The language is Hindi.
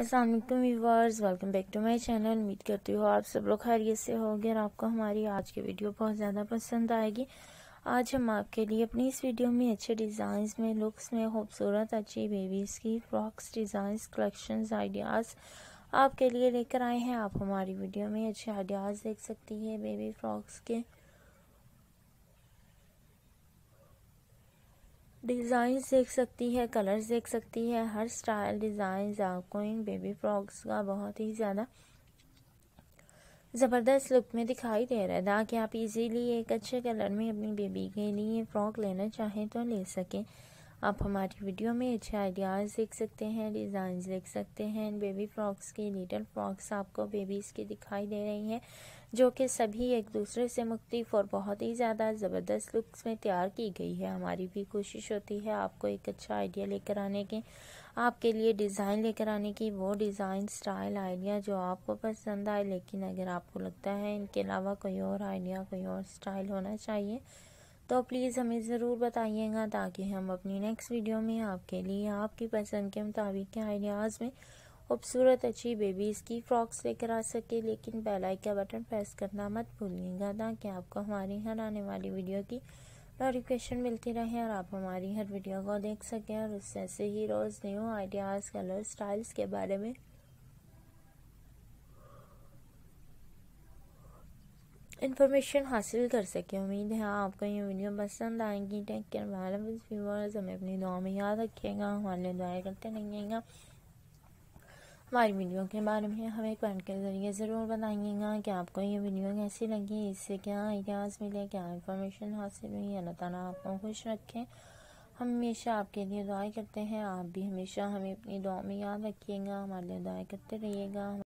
Aslam viewers welcome back to my channel उम्मीद करती हूँ आप सब लोग खैरियत से होंगे और आपको हमारी आज की वीडियो बहुत ज़्यादा पसंद आएगी आज हम आपके लिए अपनी इस वीडियो में अच्छे डिज़ाइंस में लुक्स में खूबसूरत अच्छी बेबीज़ की फ्रॉक्स डिज़ाइंस कलेक्शंस आइडियाज़ आपके लिए लेकर आए हैं आप हमारी वीडियो में अच्छे आइडियाज़ देख सकती है बेबी फ्रॉक्स के डिजाइन देख सकती है कलर्स देख सकती है हर स्टाइल डिज़ाइन आपको इन बेबी फ्रॉक्स का बहुत ही ज़्यादा ज़बरदस्त लुक में दिखाई दे रहा है ताकि आप इजीली एक अच्छे कलर में अपनी बेबी के लिए फ़्रॉक लेना चाहें तो ले सकें आप हमारी वीडियो में अच्छे आइडियाज़ देख सकते हैं डिज़ाइन देख सकते हैं बेबी फ्रॉक्स की लिटल फ्रॉक्स आपको बेबीज़ की दिखाई दे रही हैं जो कि सभी एक दूसरे से मुख्तफ और बहुत ही ज़्यादा ज़बरदस्त लुक्स में तैयार की गई है हमारी भी कोशिश होती है आपको एक अच्छा आइडिया लेकर आने की आपके लिए डिज़ाइन लेकर आने की वो डिज़ाइन स्टाइल आइडिया जो आपको पसंद आए लेकिन अगर आपको लगता है इनके अलावा कोई और आइडिया कोई और स्टाइल होना चाहिए तो प्लीज़ हमें ज़रूर बताइएगा ताकि हम अपनी नेक्स्ट वीडियो में आपके लिए आपकी पसंद के मुताबिक के आइडियाज़ में खूबसूरत अच्छी बेबीज़ की फ्रॉक्स लेकर आ सके लेकिन बेल का बटन प्रेस करना मत भूलिएगा ताकि आपको हमारी हर आने वाली वीडियो की नोटिफिकेशन मिलती रहे और आप हमारी हर वीडियो को देख सकें और उससे ही रोज़ न्यू आइडियाज़ कलर स्टाइल्स के बारे में इन्फॉर्मेशन हासिल कर सकें उम्मीद है आपको ये वीडियो पसंद आएगी टेक केयर व्यूवर्स हमें अपनी दुआ में याद रखिएगा हमारे लिए दुआएँ करते रहिएगा हमारी वीडियो के बारे में हमें कमेंट के ज़रिए ज़रूर बताइएगा कि आपको ये वीडियो कैसी लगी इससे क्या आइडियाज़ मिले क्या इन्फॉर्मेशन हासिल हुई अल्लाह ताला आपको खुश रखें हमेशा आपके लिए दुआएं करते हैं आप भी हमेशा हमें अपनी दुआ में याद रखिएगा हमारे लिए दुआएं करते रहिएगा